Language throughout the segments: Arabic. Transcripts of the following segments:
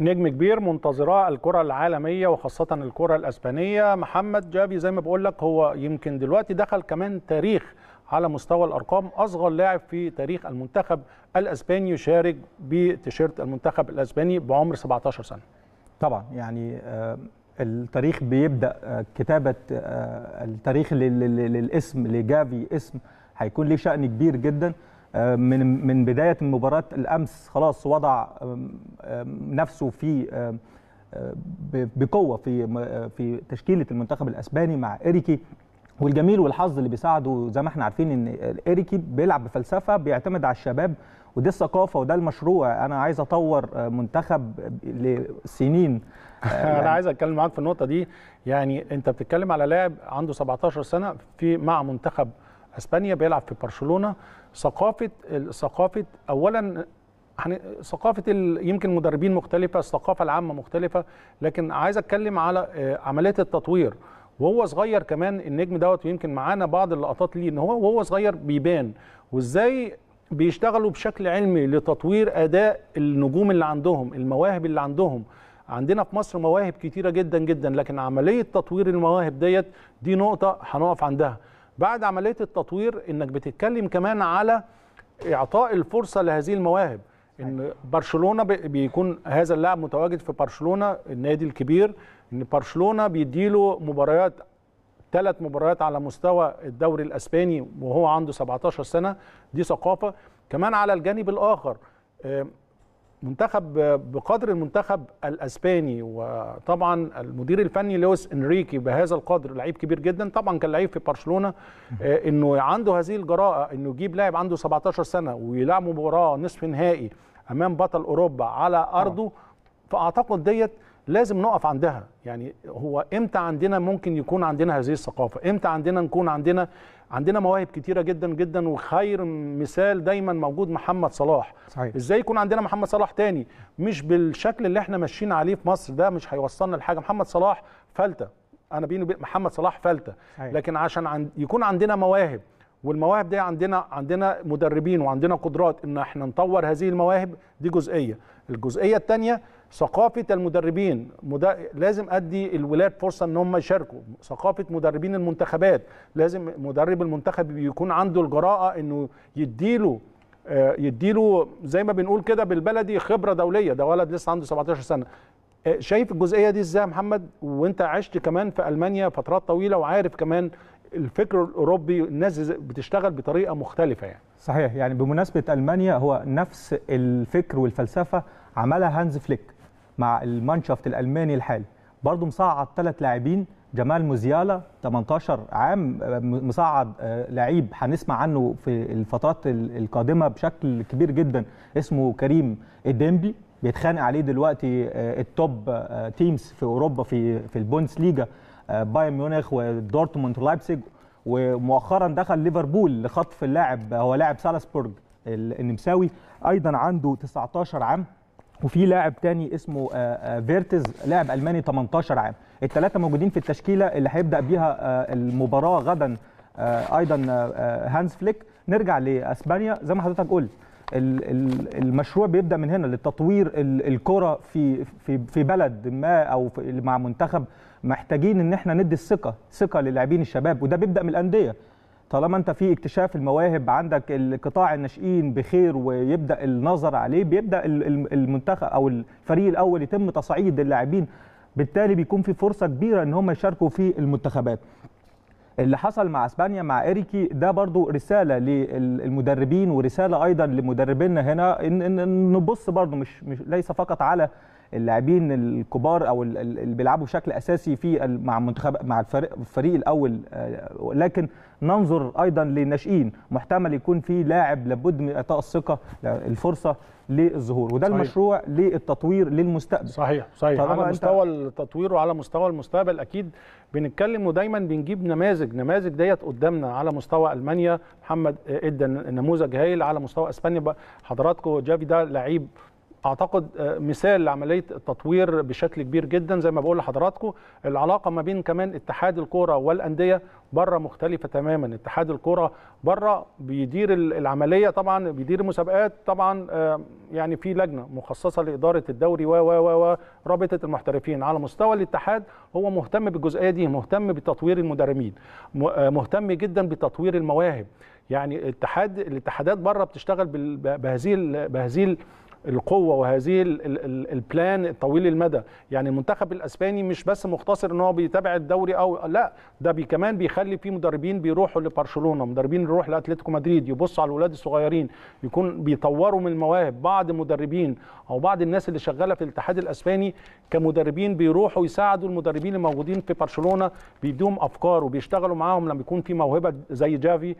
نجم كبير منتظراه الكره العالميه وخاصه الكره الاسبانيه محمد جابي زي ما بقول لك هو يمكن دلوقتي دخل كمان تاريخ على مستوى الارقام اصغر لاعب في تاريخ المنتخب الاسباني يشارك بتيشيرت المنتخب الاسباني بعمر 17 سنه طبعا يعني آه، التاريخ بيبدا آه، كتابه آه، التاريخ للاسم لجافي اسم هيكون ليه شأن كبير جدا آه، من من بدايه مباراه الامس خلاص وضع نفسه في آه، بقوه في آه، في تشكيله المنتخب الاسباني مع اريكي والجميل والحظ اللي بيساعده زي ما احنا عارفين ان اريكي بيلعب بفلسفه بيعتمد على الشباب ودي الثقافه وده المشروع انا عايز اطور منتخب لسنين انا يعني. عايز اتكلم معاك في النقطه دي يعني انت بتتكلم على لاعب عنده 17 سنه في مع منتخب اسبانيا بيلعب في برشلونه ثقافه ثقافه اولا ثقافه يمكن مدربين مختلفه الثقافه العامه مختلفه لكن عايز اتكلم على آه، عمليه التطوير وهو صغير كمان النجم دوت ويمكن معانا بعض اللقطات ليه ان هو وهو صغير بيبان وازاي بيشتغلوا بشكل علمي لتطوير اداء النجوم اللي عندهم المواهب اللي عندهم عندنا في مصر مواهب كتيره جدا جدا لكن عمليه تطوير المواهب ديت دي نقطه هنقف عندها بعد عمليه التطوير انك بتتكلم كمان على اعطاء الفرصه لهذه المواهب ان برشلونه بيكون هذا اللاعب متواجد في برشلونه النادي الكبير ان برشلونه بيديله مباريات ثلاث مباريات على مستوى الدوري الاسباني وهو عنده 17 سنه دي ثقافه كمان على الجانب الاخر منتخب بقدر المنتخب الاسباني وطبعا المدير الفني لويس انريكي بهذا القدر لعيب كبير جدا طبعا كان لعيب في برشلونه آه، انه عنده هذه الجراءه انه يجيب لاعب عنده 17 سنه ويلعب مباراه نصف نهائي امام بطل اوروبا على ارضه آه. فاعتقد ديت لازم نقف عندها يعني هو امتى عندنا ممكن يكون عندنا هذه الثقافه امتى عندنا نكون عندنا عندنا مواهب كتيره جدا جدا وخير مثال دايما موجود محمد صلاح صحيح. ازاي يكون عندنا محمد صلاح تاني مش بالشكل اللي احنا ماشيين عليه في مصر ده مش هيوصلنا لحاجه محمد صلاح فلته انا بيني وبين محمد صلاح فلته صحيح. لكن عشان عن يكون عندنا مواهب والمواهب دي عندنا عندنا مدربين وعندنا قدرات ان احنا نطور هذه المواهب دي جزئيه الجزئيه الثانيه ثقافه المدربين مد... لازم ادي الولاد فرصه ان هم يشاركوا ثقافه مدربين المنتخبات لازم مدرب المنتخب يكون عنده الجراءه انه يديله آه، يديله زي ما بنقول كده بالبلدي خبره دوليه ده ولد لسه عنده 17 سنه آه، شايف الجزئيه دي ازاي يا محمد وانت عشت كمان في المانيا فترات طويله وعارف كمان الفكر الاوروبي الناس بتشتغل بطريقه مختلفه يعني صحيح يعني بمناسبه المانيا هو نفس الفكر والفلسفه عملها هانز فليك مع المانشافت الالماني الحالي برضه مصعد ثلاث لاعبين جمال موزيالا 18 عام مصعد آه، لعيب هنسمع عنه في الفترات القادمه بشكل كبير جدا اسمه كريم الديمبلي بيتخانق عليه دلوقتي آه، التوب تيمز آه، في اوروبا في في البوندس ليجا آه، بايرن ميونخ ودورتموند ولايبسيج ومؤخرا دخل ليفربول لخطف اللاعب هو لاعب سالسبورج النمساوي ايضا عنده 19 عام وفي لاعب تاني اسمه آه، آه، فيرتز لاعب الماني 18 عام الثلاثه موجودين في التشكيله اللي هيبدا بيها المباراه غدا ايضا هانز فليك نرجع لاسبانيا زي ما حضرتك قلت المشروع بيبدا من هنا لتطوير الكره في في في بلد ما او مع منتخب محتاجين ان احنا ندي الثقه ثقه للاعبين الشباب وده بيبدا من الانديه طالما انت في اكتشاف المواهب عندك القطاع الناشئين بخير ويبدا النظر عليه بيبدا المنتخب او الفريق الاول يتم تصعيد اللاعبين بالتالي بيكون في فرصه كبيره ان هم يشاركوا في المنتخبات اللي حصل مع اسبانيا مع اريكي ده برضو رساله للمدربين ورساله ايضا لمدربينا هنا ان, إن نبص برضو مش, مش ليس فقط على اللاعبين الكبار او اللي بيلعبوا بشكل اساسي في مع المنتخب مع الفريق, الفريق الاول آه، لكن ننظر ايضا للناشئين محتمل يكون في لاعب لابد من اعطاء الثقه الفرصه للظهور وده صحيح. المشروع للتطوير للمستقبل صحيح صحيح على مستوى التطوير وعلى مستوى المستقبل اكيد بنتكلم ودايما بنجيب نماذج نماذج ديت قدامنا على مستوى المانيا محمد ادى نموذج هايل على مستوى اسبانيا حضراتكم جافي ده لعيب اعتقد آه، مثال لعمليه التطوير بشكل كبير جدا زي ما بقول لحضراتكم العلاقه ما بين كمان اتحاد الكوره والانديه بره مختلفه تماما اتحاد الكوره بره بيدير العمليه طبعا بيدير المسابقات طبعا آه، يعني في لجنه مخصصه لاداره الدوري و و و رابطه المحترفين على مستوى الاتحاد هو مهتم بالجزئيه دي مهتم بتطوير المدربين آه، مهتم جدا بتطوير المواهب يعني الاتحاد الاتحادات بره بتشتغل بهذه بهذه القوه وهذه البلان طويل المدى يعني المنتخب الاسباني مش بس مختصر ان هو بيتابع الدوري او لا ده بي كمان بيخلي فيه مدربين بيروحوا لبرشلونه مدربين يروح لاتلتيكو مدريد يبصوا على الاولاد الصغيرين يكون بيطوروا من المواهب بعض المدربين او بعض الناس اللي شغاله في الاتحاد الاسباني كمدربين بيروحوا يساعدوا المدربين الموجودين في برشلونه بيديهم افكار وبيشتغلوا معاهم لما يكون في موهبه زي جافي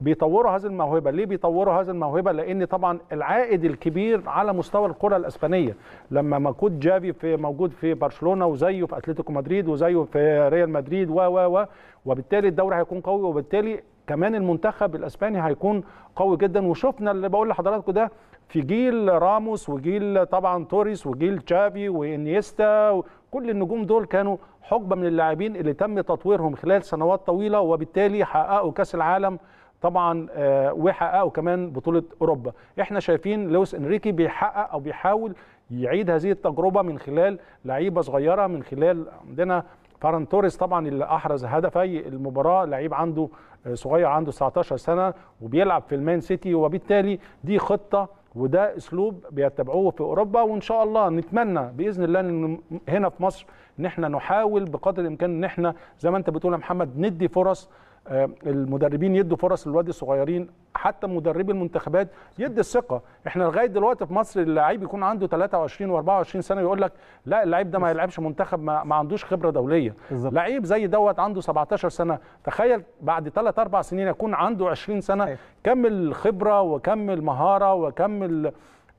بيطوروا هذه الموهبه ليه بيطوروا هذه الموهبه لان طبعا العائد الكبير على مستوى الكره الاسبانيه لما ما كنت جافي في موجود في برشلونه وزيه في اتلتيكو مدريد وزيه في ريال مدريد و و و وبالتالي الدوري هيكون قوي وبالتالي كمان المنتخب الاسباني هيكون قوي جدا وشفنا اللي بقول لحضراتكم ده في جيل راموس وجيل طبعا توريس وجيل تشافي وانيستا كل النجوم دول كانوا حقبه من اللاعبين اللي تم تطويرهم خلال سنوات طويله وبالتالي حققوا كاس العالم طبعا آه، وحققوا كمان بطوله اوروبا احنا شايفين لويس انريكي بيحقق او بيحاول يعيد هذه التجربه من خلال لعيبه صغيره من خلال عندنا فاران توريس طبعا اللي احرز هدفي المباراه لعيب عنده آه، صغير عنده 19 سنه وبيلعب في المان سيتي وبالتالي دي خطه وده اسلوب بيتبعوه في اوروبا وان شاء الله نتمنى باذن الله ان هنا في مصر ان احنا نحاول بقدر الامكان ان احنا زي ما انت بتقول يا محمد ندي فرص آه، المدربين يدوا فرص للواد الصغيرين حتى مدربي المنتخبات يدي الثقه احنا لغايه دلوقتي في مصر اللعيب يكون عنده 23 و24 سنه يقول لك لا اللعيب ده ما يلعبش منتخب ما, ما عندوش خبره دوليه بالزبط. لعيب زي دوت عنده 17 سنه تخيل بعد 3 4 سنين يكون عنده 20 سنه كمل كم الخبره وكم المهاره وكم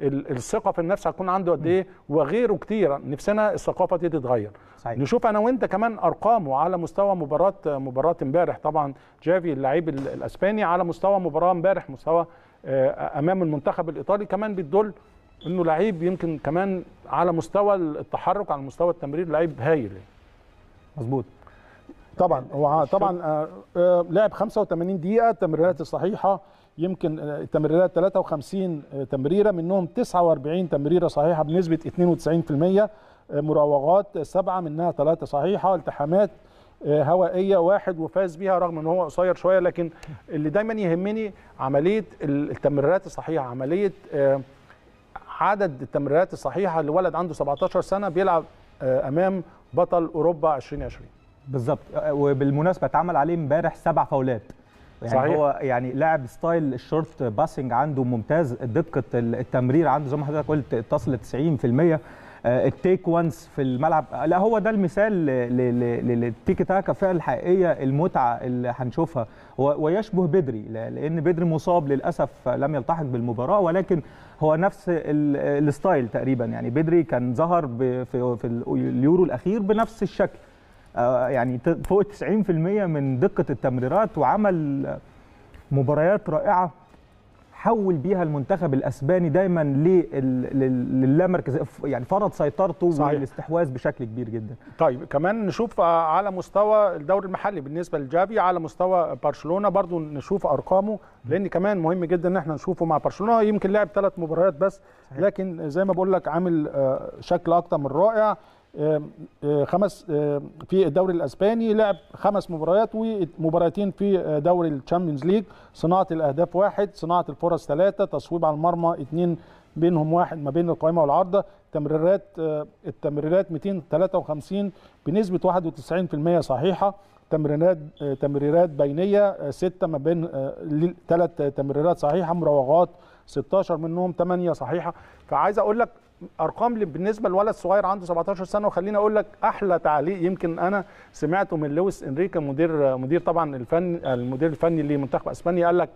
الثقه في النفس هتكون عنده قد ايه وغيره كتير نفسنا الثقافه دي تتغير صحيح. نشوف انا وانت كمان ارقامه على مستوى مباراه مباراه امبارح طبعا جافي اللاعب الاسباني على مستوى مباراه امبارح مستوى آه، امام المنتخب الايطالي كمان بتدل انه لعيب يمكن كمان على مستوى التحرك على مستوى التمرير لعيب هايل مظبوط طبعا هو طبعا آه، آه، لعب 85 دقيقه التمريرات الصحيحه يمكن آه، تمريرات 53 آه، تمريره منهم 49 تمريره صحيحه بنسبه 92% آه، مراوغات سبعه منها ثلاثه صحيحه التحامات هوائيه واحد وفاز بيها رغم ان هو قصير شويه لكن اللي دايما يهمني عمليه التمريرات الصحيحه عمليه عدد التمريرات الصحيحه لولد عنده 17 سنه بيلعب امام بطل اوروبا 2020 بالظبط وبالمناسبه اتعمل عليه امبارح سبع فاولات يعني صحيح. هو يعني لاعب ستايل الشورت باسنج عنده ممتاز دقه التمرير عنده زي ما حضرتك قلت تصل 90% آه، التيك وانس في الملعب لا هو ده المثال للتيك تاكا فعلا الحقيقيه المتعه اللي هنشوفها ويشبه بدري لان بدري مصاب للاسف لم يلتحق بالمباراه ولكن هو نفس الستايل تقريبا يعني بدري كان ظهر في اليورو الاخير بنفس الشكل آه، يعني فوق 90% من دقه التمريرات وعمل مباريات رائعه حول بيها المنتخب الاسباني دايما للامركز يعني فرض سيطرته صحيح. والاستحواذ بشكل كبير جدا طيب كمان نشوف آه، على مستوى الدوري المحلي بالنسبه لجافي على مستوى برشلونه برضو نشوف ارقامه لان كمان مهم جدا ان احنا نشوفه مع برشلونه يمكن لعب ثلاث مباريات بس صحيح. لكن زي ما بقول لك عامل آه، شكل اكتر من رائع خمس في الدوري الاسباني لعب خمس مباريات ومباراتين في دوري الشامبيونز ليج صناعه الاهداف واحد صناعه الفرص ثلاثه تصويب على المرمى اثنين بينهم واحد ما بين القائمه والعارضه تمريرات التمريرات 253 بنسبه 91% صحيحه تمريرات تمريرات بينيه سته ما بين ثلاث تمريرات صحيحه مراوغات 16 منهم 8 صحيحه فعايز اقول لك ارقام بالنسبه لولد صغير عنده 17 سنه وخليني اقول لك احلى تعليق يمكن انا سمعته من لويس انريكا مدير مدير طبعا الفن المدير الفني لمنتخب اسبانيا قال لك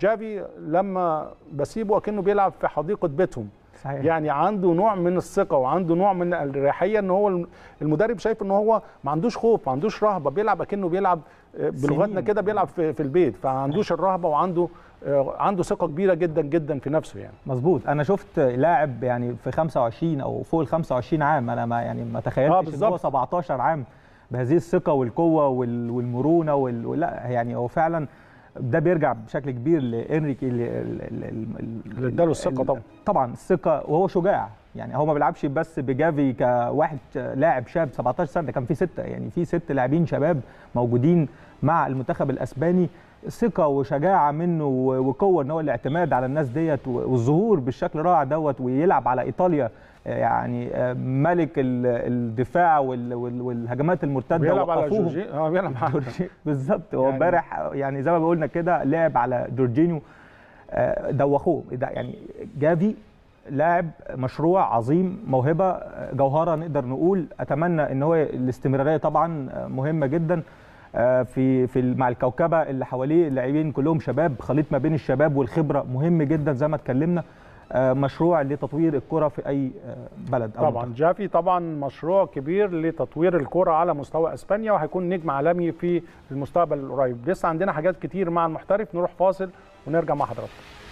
جافي لما بسيبه اكنه بيلعب في حديقه بيتهم صحيح. يعني عنده نوع من الثقه وعنده نوع من الاريحيه ان هو المدرب شايف ان هو ما عندوش خوف ما عندوش رهبه بيلعب اكنه بيلعب آه، بلغتنا كده بيلعب في, في البيت فعندوش الرهبه وعنده آه، عنده ثقه كبيره جدا جدا في نفسه يعني مظبوط انا شفت لاعب يعني في 25 او فوق ال 25 عام انا ما يعني ما تخيلتش آه ان هو 17 عام بهذه الثقه والقوه والمرونه وال... لا يعني هو فعلا ده بيرجع بشكل كبير لانريكي اللي اداله الثقه طبعا طبعا الثقه وهو شجاع يعني هو ما بيلعبش بس بجافي كواحد لاعب شاب 17 سنه ده كان في سته يعني في ست لاعبين شباب موجودين مع المنتخب الاسباني ثقه وشجاعه منه وقوه ان هو الاعتماد على الناس ديت والظهور بالشكل الرائع دوت ويلعب على ايطاليا يعني آه، ملك الدفاع والهجمات المرتده بيلعب على جورجي اه بيلعب على بالظبط هو يعني امبارح يعني, يعني زي ما قلنا كده لعب على جورجينيو آه، دوخوه يعني جافي لاعب مشروع عظيم موهبه آه، جوهره نقدر نقول اتمنى ان هو الاستمراريه طبعا مهمه جدا في في مع الكوكبه اللي حواليه اللاعبين كلهم شباب خليط ما بين الشباب والخبره مهم جدا زي ما اتكلمنا آه، مشروع لتطوير الكره في اي آه، بلد أو طبعا جافي طبعا مشروع كبير لتطوير الكره على مستوى اسبانيا وهيكون نجم عالمي في المستقبل القريب لسه عندنا حاجات كتير مع المحترف نروح فاصل ونرجع مع حضراتكم